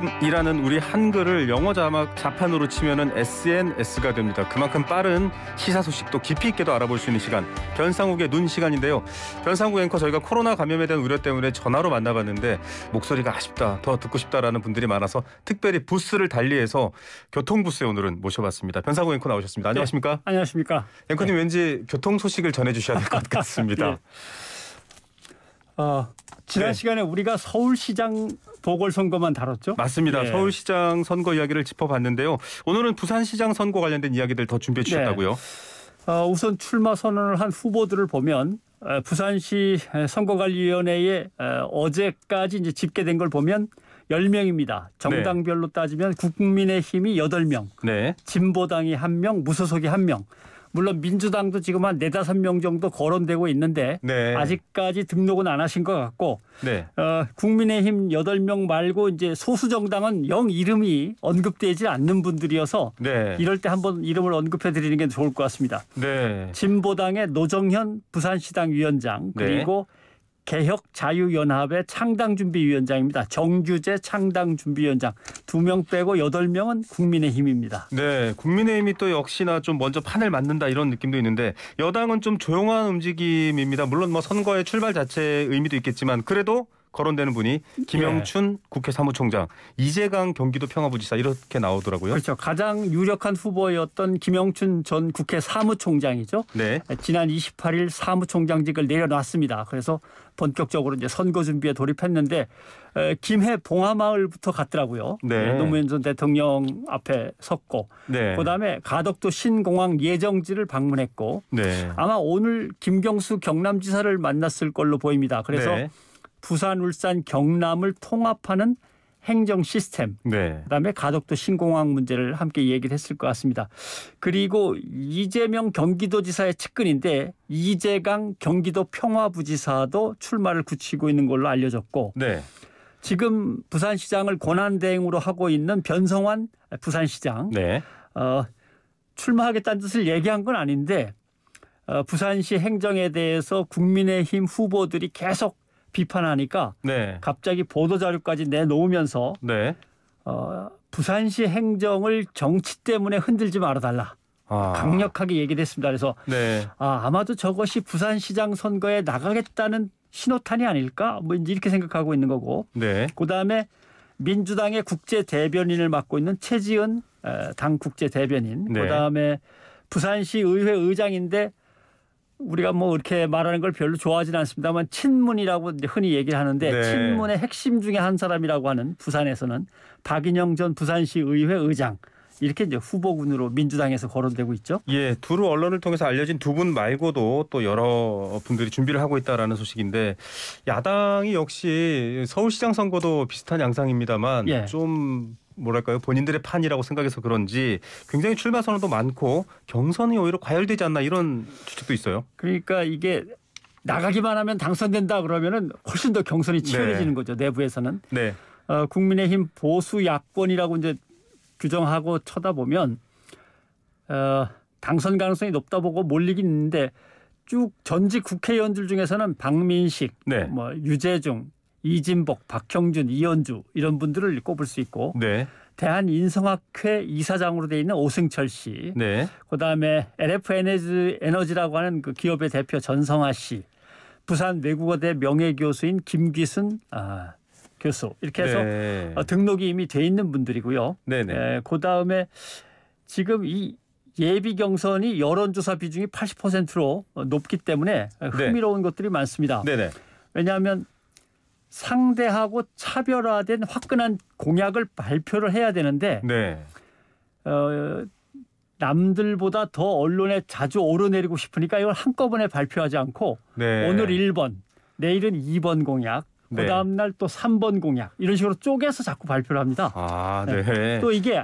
문이라는 우리 한글을 영어 자막 자판으로 치면은 SNS가 됩니다. 그만큼 빠른 시사 소식도 깊이 있게도 알아볼 수 있는 시간. 변상욱의 눈 시간인데요. 변상욱 앵커 저희가 코로나 감염에 대한 우려 때문에 전화로 만나봤는데 목소리가 아쉽다, 더 듣고 싶다라는 분들이 많아서 특별히 부스를 달리해서 교통 부스에 오늘은 모셔봤습니다. 변상욱 앵커 나오셨습니다. 네. 안녕하십니까? 네, 안녕하십니까? 앵커님 네. 왠지 교통 소식을 전해주셔야 될 것 같습니다. 네. 어, 지난 네. 시간에 우리가 서울시장 보궐선거만 다뤘죠? 맞습니다. 예. 서울시장 선거 이야기를 짚어봤는데요. 오늘은 부산시장 선거 관련된 이야기들 더 준비해 주셨다고요? 네. 어, 우선 출마 선언을 한 후보들을 보면 부산시 선거관리위원회에 어제까지 이제 집계된 걸 보면 10명입니다. 정당별로 네. 따지면 국민의힘이 8명, 네. 진보당이 1명, 무소속이 1명. 물론 민주당도 지금 한 네다섯 명 정도 거론되고 있는데 네. 아직까지 등록은 안 하신 것 같고 네. 어, 국민의힘 여덟 명 말고 이제 소수 정당은 영 이름이 언급되지 않는 분들이어서 네. 이럴 때 한번 이름을 언급해 드리는 게 좋을 것 같습니다. 네. 진보당의 노정현 부산시당 위원장 네. 그리고 네. 개혁 자유연합의 창당준비위원장입니다. 정규재 창당준비위원장 두 명 빼고 여덟 명은 국민의힘입니다. 네, 국민의힘이 또 역시나 좀 먼저 판을 만든다 이런 느낌도 있는데 여당은 좀 조용한 움직임입니다. 물론 뭐 선거의 출발 자체의 의미도 있겠지만 그래도 거론되는 분이 김영춘 예. 네. 국회 사무총장, 이재강 경기도 평화부지사 이렇게 나오더라고요. 그렇죠. 가장 유력한 후보였던 김영춘 전 국회 사무총장이죠. 네. 지난 28일 사무총장직을 내려놨습니다. 그래서 본격적으로 이제 선거 준비에 돌입했는데 김해 봉하마을부터 갔더라고요. 네. 예, 노무현 전 대통령 앞에 섰고 네. 그다음에 가덕도 신공항 예정지를 방문했고 네. 아마 오늘 김경수 경남지사를 만났을 걸로 보입니다. 그래서 네. 부산, 울산, 경남을 통합하는 행정 시스템, 네. 그다음에 가덕도 신공항 문제를 함께 얘기를 했을 것 같습니다. 그리고 이재명 경기도지사의 측근인데 이재강 경기도 평화부지사도 출마를 굳히고 있는 걸로 알려졌고, 네. 지금 부산시장을 권한대행으로 하고 있는 변성환 부산시장 네. 어, 출마하겠다는 뜻을 얘기한 건 아닌데 어, 부산시 행정에 대해서 국민의힘 후보들이 계속 비판하니까 네. 갑자기 보도 자료까지 내놓으면서 네. 어, 부산시 행정을 정치 때문에 흔들지 말아달라. 아. 강력하게 얘기를 했습니다. 그래서 네. 아, 아마도 저것이 부산시장 선거에 나가겠다는 신호탄이 아닐까? 뭐 이렇게 생각하고 있는 거고. 네. 그다음에 민주당의 국제 대변인을 맡고 있는 최지은 당 국제 대변인. 네. 그다음에 부산시 의회 의장인데 우리가 뭐 이렇게 말하는 걸 별로 좋아하진 않습니다만 친문이라고 흔히 얘기하는데 를 네. 친문의 핵심 중에 한 사람이라고 하는 부산에서는 박인영 전 부산시 의회 의장 이렇게 이제 후보군으로 민주당에서 거론되고 있죠. 예, 두루 언론을 통해서 알려진 두 분 말고도 또 여러 분들이 준비를 하고 있다라는 소식인데 야당이 역시 서울시장 선거도 비슷한 양상입니다만 예. 좀 뭐랄까요 본인들의 판이라고 생각해서 그런지 굉장히 출마 선언도 많고 경선이 오히려 과열되지 않나 이런 추측도 있어요. 그러니까 이게 나가기만 하면 당선된다 그러면은 훨씬 더 경선이 네. 치열해지는 네. 거죠 내부에서는. 네. 어, 국민의힘 보수 야권이라고 이제 규정하고 쳐다보면 어, 당선 가능성이 높다 보고 몰리긴 있는데 쭉 전직 국회의원들 중에서는 박민식, 네. 뭐 유재중, 이진복, 박형준, 이현주 이런 분들을 꼽을 수 있고 네. 대한인성학회 이사장으로 돼 있는 오승철 씨, 네. 그다음에 LF 에너지, 에너지라고 하는 그 기업의 대표 전성아 씨, 부산 외국어대 명예교수인 김기순 아, 교수 이렇게 해서 네. 어, 등록이 이미 돼 있는 분들이고요. 네네. 네. 에, 그다음에 지금 이 예비 경선이 여론조사 비중이 80%로 높기 때문에 네. 흥미로운 네. 것들이 많습니다. 네네. 네. 왜냐하면 상대하고 차별화된 화끈한 공약을 발표를 해야 되는데 네. 어, 남들보다 더 언론에 자주 오르내리고 싶으니까 이걸 한꺼번에 발표하지 않고 네. 오늘 1번, 내일은 2번 공약, 그 다음 날 또 3번 공약 이런 식으로 쪼개서 자꾸 발표를 합니다. 아, 네. 네. 또 이게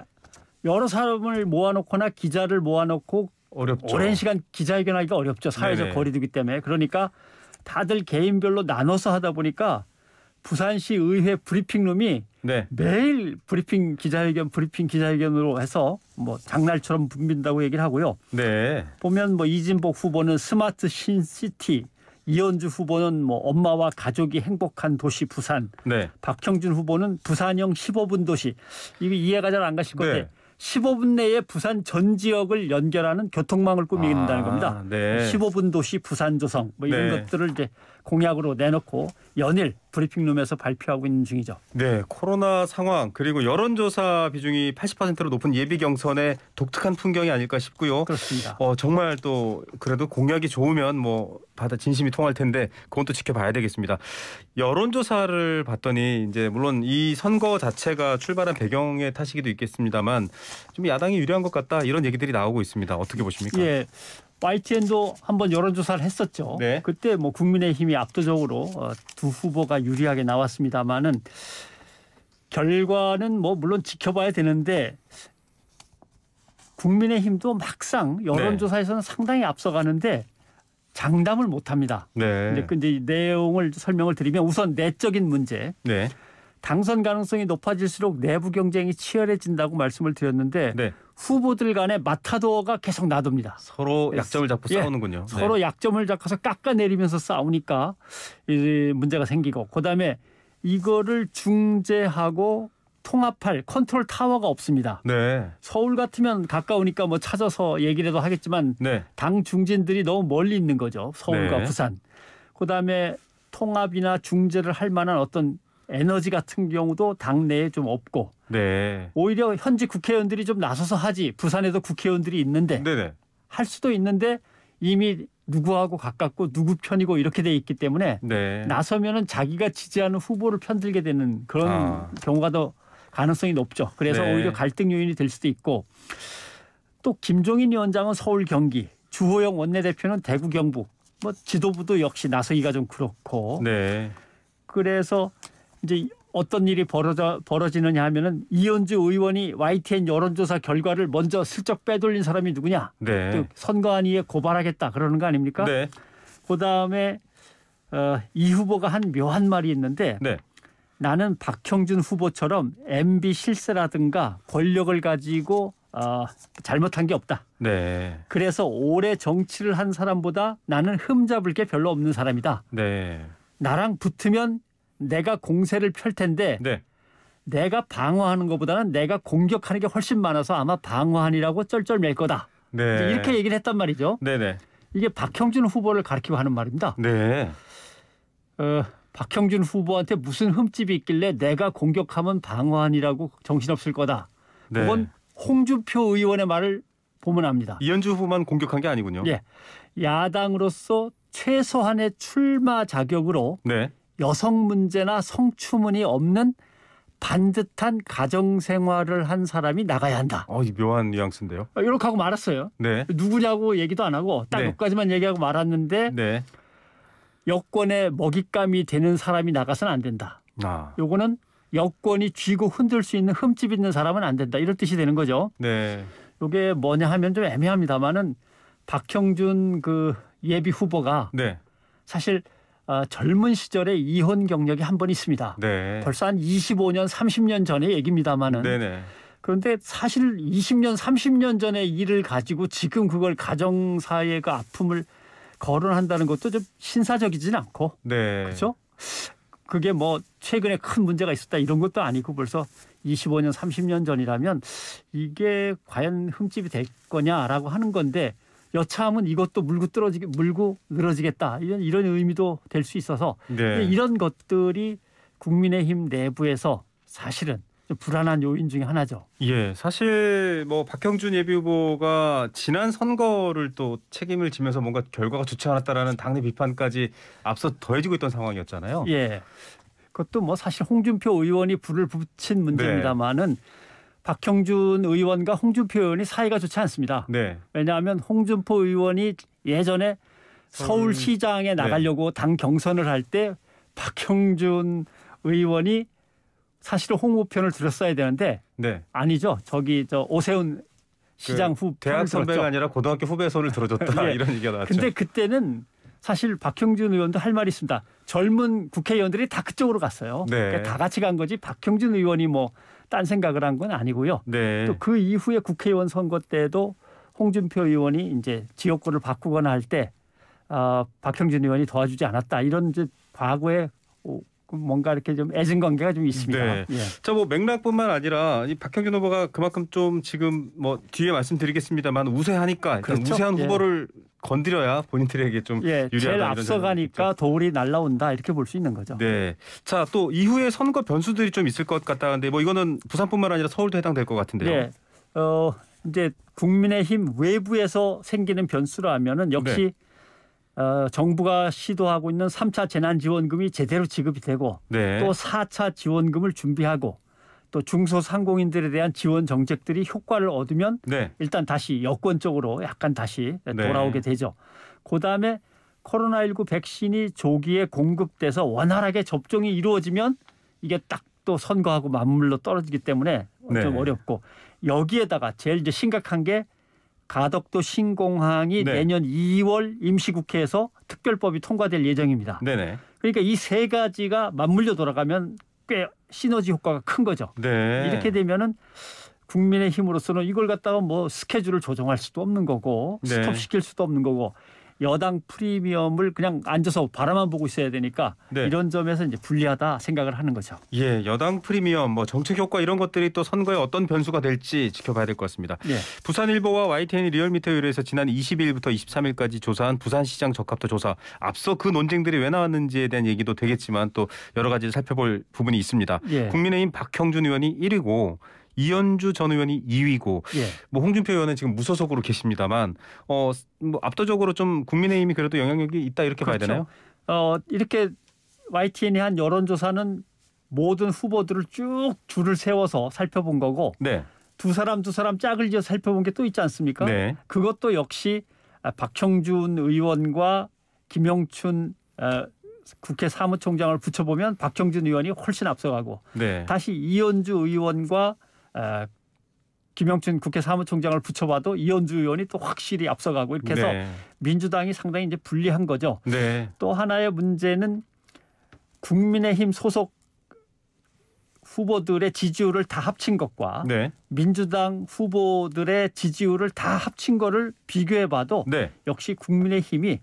여러 사람을 모아놓거나 기자를 모아놓고 어렵죠. 오랜 시간 기자회견하기가 어렵죠. 사회적 거리두기 때문에 그러니까 다들 개인별로 나눠서 하다 보니까 부산시 의회 브리핑룸이 네. 매일 브리핑 기자회견 브리핑 기자회견으로 해서 뭐 장날처럼 붐빈다고 얘기를 하고요. 네. 보면 뭐 이진복 후보는 스마트 신시티 이현주 후보는 뭐 엄마와 가족이 행복한 도시 부산. 네. 박형준 후보는 부산형 15분 도시. 이거 이해가 잘 안 가실 네. 건데 네. 15분 내에 부산 전 지역을 연결하는 교통망을 꾸미는다는 아, 겁니다. 아, 네. 15분 도시 부산 조성 뭐 이런 네. 것들을 이제 공약으로 내놓고 연일 브리핑룸에서 발표하고 있는 중이죠. 네, 코로나 상황 그리고 여론조사 비중이 80%로 높은 예비 경선의 독특한 풍경이 아닐까 싶고요. 그렇습니다. 어, 정말 또 그래도 공약이 좋으면 뭐 받아 진심이 통할 텐데 그건 또 지켜봐야 되겠습니다. 여론조사를 봤더니 이제 물론 이 선거 자체가 출발한 배경의 탓이기도 있겠습니다만 좀 야당이 유리한 것 같다 이런 얘기들이 나오고 있습니다. 어떻게 보십니까? 예, YTN도 한번 여론조사를 했었죠. 네. 그때 뭐 국민의힘이 압도적으로 어, 두 후보가 유리하게 나왔습니다만은 결과는 뭐 물론 지켜봐야 되는데 국민의힘도 막상 여론조사에서는 네. 상당히 앞서가는데 장담을 못합니다. 네. 근데 그 이 내용을 설명을 드리면 우선 내적인 문제. 네. 당선 가능성이 높아질수록 내부 경쟁이 치열해진다고 말씀을 드렸는데 네. 후보들 간의 마타도어가 계속 나돕니다. 서로 약점을 잡고 예, 싸우는군요. 네. 서로 네. 약점을 잡고서 깎아내리면서 싸우니까 이제 문제가 생기고 그다음에 이거를 중재하고 통합할 컨트롤 타워가 없습니다. 네. 서울 같으면 가까우니까 뭐 찾아서 얘기라도 하겠지만 네. 당 중진들이 너무 멀리 있는 거죠. 서울과 네. 부산. 그다음에 통합이나 중재를 할 만한 어떤 에너지 같은 경우도 당내에 좀 없고 네. 오히려 현지 국회의원들이 좀 나서서 하지 부산에도 국회의원들이 있는데 네네. 네. 할 수도 있는데 이미 누구하고 가깝고 누구 편이고 이렇게 돼 있기 때문에 네. 나서면은 자기가 지지하는 후보를 편들게 되는 그런 아. 경우가 더 가능성이 높죠. 그래서 네. 오히려 갈등 요인이 될 수도 있고 또 김종인 위원장은 서울 경기 주호영 원내대표는 대구 경북 뭐 지도부도 역시 나서기가 좀 그렇고 네. 그래서 이제 어떤 일이 벌어져 벌어지느냐 하면은 이현주 의원이 YTN 여론조사 결과를 먼저 슬쩍 빼돌린 사람이 누구냐? 네. 그 선관위에 고발하겠다 그러는 거 아닙니까? 네. 그다음에 어, 이 후보가 한 묘한 말이 있는데 네. 나는 박형준 후보처럼 MB 실세라든가 권력을 가지고 어, 잘못한 게 없다. 네. 그래서 오래 정치를 한 사람보다 나는 흠잡을 게 별로 없는 사람이다. 네. 나랑 붙으면 내가 공세를 펼 텐데 네. 내가 방어하는 것보다는 내가 공격하는 게 훨씬 많아서 아마 방어한이라고 쩔쩔맬 거다. 네. 이렇게 얘기를 했단 말이죠. 네네. 네. 이게 박형준 후보를 가리키고 하는 말입니다. 네. 어, 박형준 후보한테 무슨 흠집이 있길래 내가 공격하면 방어한이라고 정신없을 거다. 네. 그건 홍준표 의원의 말을 보면 압니다. 이현주 후보만 공격한 게 아니군요. 예. 야당으로서 최소한의 출마 자격으로 네. 여성 문제나 성추문이 없는 반듯한 가정 생활을 한 사람이 나가야 한다. 어, 이 묘한 뉘앙스인데요. 아, 이렇게 하고 말았어요. 네. 누구냐고 얘기도 안 하고 딱 여기까지만 네. 얘기하고 말았는데 네. 여권의 먹잇감이 되는 사람이 나가서는 안 된다. 아. 요거는 여권이 쥐고 흔들 수 있는 흠집 있는 사람은 안 된다. 이런 뜻이 되는 거죠. 네. 요게 뭐냐 하면 좀 애매합니다만은 박형준 그 예비 후보가 네. 사실 어, 젊은 시절에 이혼 경력이 한 번 있습니다. 네. 벌써 한 25년, 30년 전의 얘기입니다마는. 네네. 그런데 사실 20년, 30년 전의 일을 가지고 지금 그걸 가정 사회가 그 아픔을 거론한다는 것도 좀 신사적이진 않고. 네. 그죠 그게 뭐 최근에 큰 문제가 있었다 이런 것도 아니고 벌써 25년, 30년 전이라면 이게 과연 흠집이 될 거냐라고 하는 건데 여차하면 이것도 물고 떨어지게 물고 늘어지겠다 이런 이런 의미도 될 수 있어서 네. 이런 것들이 국민의힘 내부에서 사실은 불안한 요인 중에 하나죠. 예, 사실 뭐 박형준 예비 후보가 지난 선거를 또 책임을 지면서 뭔가 결과가 좋지 않았다라는 당내 비판까지 앞서 더해지고 있던 상황이었잖아요. 예. 그것도 뭐 사실 홍준표 의원이 불을 붙인 문제입니다만은 네. 박형준 의원과 홍준표 의원이 사이가 좋지 않습니다. 네. 왜냐하면 홍준표 의원이 예전에 음. 서울시장에 네. 나가려고 네. 당 경선을 할 때 박형준 의원이 사실은 홍보편을 들었어야 되는데 네. 아니죠. 저기 저 오세훈 그 시장 그후 대학 선배가 들었죠. 아니라 고등학교 후배 손을 들어줬다 네. 이런 얘기가 나왔죠. 근데 그때는 사실 박형준 의원도 할 말이 있습니다. 젊은 국회의원들이 다 그쪽으로 갔어요. 네. 그러니까 다 같이 간 거지 박형준 의원이 뭐딴 생각을 한 건 아니고요. 네. 또그 이후에 국회의원 선거 때도 홍준표 의원이 이제 지역구를 바꾸거나 할때 어, 박형준 의원이 도와주지 않았다 이런 이제 과거에 뭔가 이렇게 좀 애증 관계가 좀 있습니다. 네. 예. 자뭐 맥락뿐만 아니라 이 박형균 후보가 그만큼 좀 지금 뭐 뒤에 말씀드리겠습니다만 우세하니까 그렇죠? 우세한 예. 후보를 건드려야 본인들에게 좀 예, 유리하다. 제일 앞서가니까 도울이 날라온다 이렇게 볼 수 있는 거죠. 네. 자또 이후에 선거 변수들이 좀 있을 것 같다는데 뭐 이거는 부산뿐만 아니라 서울도 해당될 것 같은데요. 예. 어 이제 국민의힘 외부에서 생기는 변수라면은 역시 네. 어, 정부가 시도하고 있는 3차 재난지원금이 제대로 지급이 되고 네. 또 4차 지원금을 준비하고 또 중소상공인들에 대한 지원 정책들이 효과를 얻으면 네. 일단 다시 여권 적으로 약간 다시 네. 돌아오게 네. 되죠. 그다음에 코로나19 백신이 조기에 공급돼서 원활하게 접종이 이루어지면 이게 딱 또 선거하고 맞물러 떨어지기 때문에 좀 네. 어렵고 여기에다가 제일 이제 심각한 게 가덕도 신공항이 네. 내년 2월 임시국회에서 특별법이 통과될 예정입니다. 네네. 그러니까 이 세 가지가 맞물려 돌아가면 꽤 시너지 효과가 큰 거죠. 네. 이렇게 되면은 국민의 힘으로서는 이걸 갖다가 뭐 스케줄을 조정할 수도 없는 거고 네. 스톱시킬 수도 없는 거고 여당 프리미엄을 그냥 앉아서 바라만 보고 있어야 되니까 네. 이런 점에서 이제 불리하다 생각을 하는 거죠. 예, 여당 프리미엄, 뭐 정책 효과 이런 것들이 또 선거에 어떤 변수가 될지 지켜봐야 될 것 같습니다. 예. 부산일보와 YTN 리얼미터 의뢰해서 지난 22일부터 23일까지 조사한 부산시장 적합도 조사 앞서 그 논쟁들이 왜 나왔는지에 대한 얘기도 되겠지만 또 여러 가지 살펴볼 부분이 있습니다. 예. 국민의힘 박형준 의원이 1위고 이현주 전 의원이 2위고 예. 뭐 홍준표 의원은 지금 무소속으로 계십니다만 어 뭐 압도적으로 좀 국민의힘이 그래도 영향력이 있다 이렇게 그렇죠. 봐야 되나요? 어 이렇게 YTN이 한 여론조사는 모든 후보들을 쭉 줄을 세워서 살펴본 거고 네. 두 사람 두 사람 짝을 지어 살펴본 게 또 있지 않습니까? 네. 그것도 역시 아, 박형준 의원과 김영춘 어, 국회 사무총장을 붙여보면 박형준 의원이 훨씬 앞서가고 네. 다시 이현주 의원과 김영춘 국회 사무총장을 붙여봐도 이현주 의원이 또 확실히 앞서가고 이렇게 해서 네. 민주당이 상당히 이제 불리한 거죠. 네. 또 하나의 문제는 국민의힘 소속 후보들의 지지율을 다 합친 것과 네. 민주당 후보들의 지지율을 다 합친 거를 비교해봐도 네. 역시 국민의힘이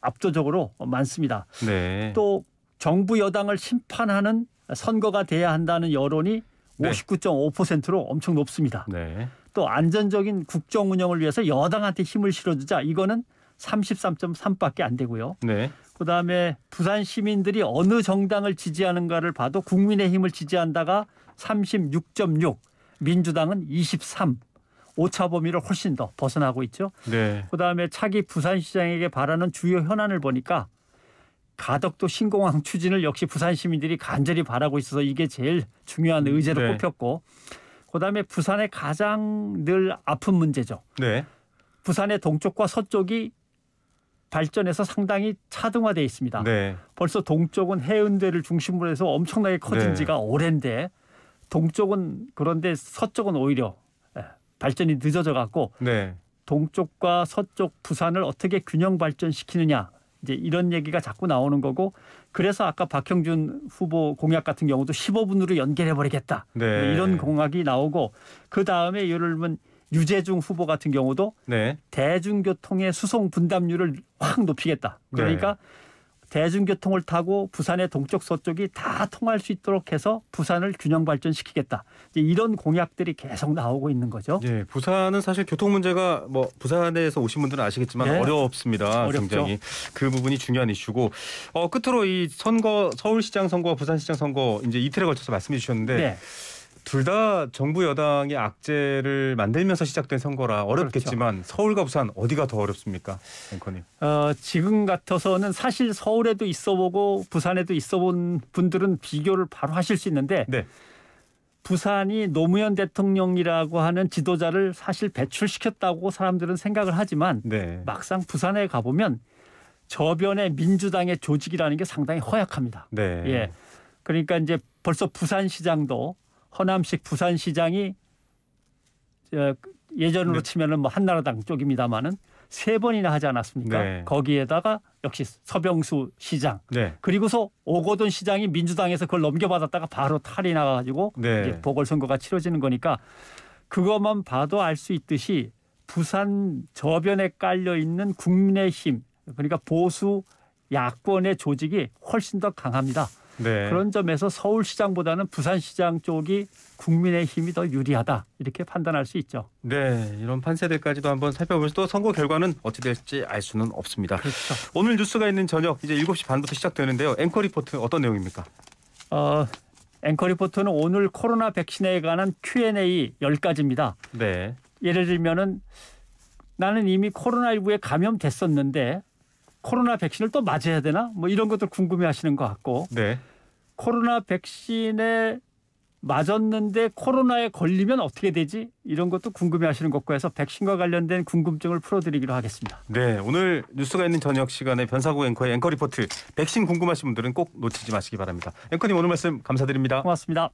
압도적으로 많습니다. 네. 또 정부 여당을 심판하는 선거가 돼야 한다는 여론이 네. 59.5%로 엄청 높습니다. 네. 또 안전적인 국정 운영을 위해서 여당한테 힘을 실어주자 이거는 33.3밖에 안 되고요. 네. 그다음에 부산 시민들이 어느 정당을 지지하는가를 봐도 국민의힘을 지지한다가 36.6, 민주당은 23. 오차 범위를 훨씬 더 벗어나고 있죠. 네. 그다음에 차기 부산시장에게 바라는 주요 현안을 보니까 가덕도 신공항 추진을 역시 부산 시민들이 간절히 바라고 있어서 이게 제일 중요한 음, 의제로 네. 꼽혔고 그다음에 부산의 가장 늘 아픈 문제죠. 네. 부산의 동쪽과 서쪽이 발전해서 상당히 차등화돼 있습니다. 네. 벌써 동쪽은 해운대를 중심으로 해서 엄청나게 커진 네. 지가 오랜데 동쪽은 그런데 서쪽은 오히려 예, 발전이 늦어져 갖고 네. 동쪽과 서쪽 부산을 어떻게 균형 발전시키느냐 이제 이런 얘기가 자꾸 나오는 거고 그래서 아까 박형준 후보 공약 같은 경우도 15분으로 연결해 버리겠다 네. 뭐 이런 공약이 나오고 그 다음에 예를 들면 유재중 후보 같은 경우도 네. 대중교통의 수송 분담률을 확 높이겠다 네. 그러니까 네. 대중교통을 타고 부산의 동쪽 서쪽이 다 통할 수 있도록 해서 부산을 균형 발전시키겠다. 이런 공약들이 계속 나오고 있는 거죠. 예, 부산은 사실 교통 문제가 뭐 부산에서 오신 분들은 아시겠지만 예. 어렵습니다. 어렵죠. 굉장히 그 부분이 중요한 이슈고 어, 끝으로 이 선거 서울시장 선거 부산시장 선거 이제 이틀에 걸쳐서 말씀해 주셨는데. 네. 둘다 정부 여당의 악재를 만들면서 시작된 선거라 어렵겠지만 그렇죠. 서울과 부산 어디가 더 어렵습니까, 앵커님? 어, 지금 같아서는 사실 서울에도 있어보고 부산에도 있어본 분들은 비교를 바로 하실 수 있는데 네. 부산이 노무현 대통령이라고 하는 지도자를 사실 배출시켰다고 사람들은 생각을 하지만 네. 막상 부산에 가보면 저변의 민주당의 조직이라는 게 상당히 허약합니다. 네. 예. 그러니까 이제 벌써 부산시장도 허남식 부산시장이 예전으로 네. 치면은 뭐 한나라당 쪽입니다마는 세 번이나 하지 않았습니까? 네. 거기에다가 역시 서병수 시장 네. 그리고서 오거돈 시장이 민주당에서 그걸 넘겨받았다가 바로 탈이 나가지고 네. 이제 보궐선거가 치러지는 거니까 그것만 봐도 알 수 있듯이 부산 저변에 깔려 있는 국민의힘 그러니까 보수 야권의 조직이 훨씬 더 강합니다. 네. 그런 점에서 서울시장보다는 부산시장 쪽이 국민의 힘이 더 유리하다 이렇게 판단할 수 있죠. 네, 이런 판세들까지도 한번 살펴보면서 또 선거 결과는 어찌 될지 알 수는 없습니다. 그렇죠. 오늘 뉴스가 있는 저녁 이제 7시 반부터 시작되는데요. 앵커 리포트 어떤 내용입니까? 어, 앵커 리포트는 오늘 코로나 백신에 관한 Q&A 10가지입니다. 네. 예를 들면은 나는 이미 코로나19에 감염됐었는데 코로나 백신을 또 맞아야 되나? 뭐 이런 것들 궁금해하시는 것 같고 네. 코로나 백신에 맞았는데 코로나에 걸리면 어떻게 되지? 이런 것도 궁금해하시는 것과 해서 백신과 관련된 궁금증을 풀어드리기로 하겠습니다. 네, 오늘 뉴스가 있는 저녁 시간에 변사구 앵커의 앵커 리포트 백신 궁금하신 분들은 꼭 놓치지 마시기 바랍니다. 앵커님 오늘 말씀 감사드립니다. 고맙습니다.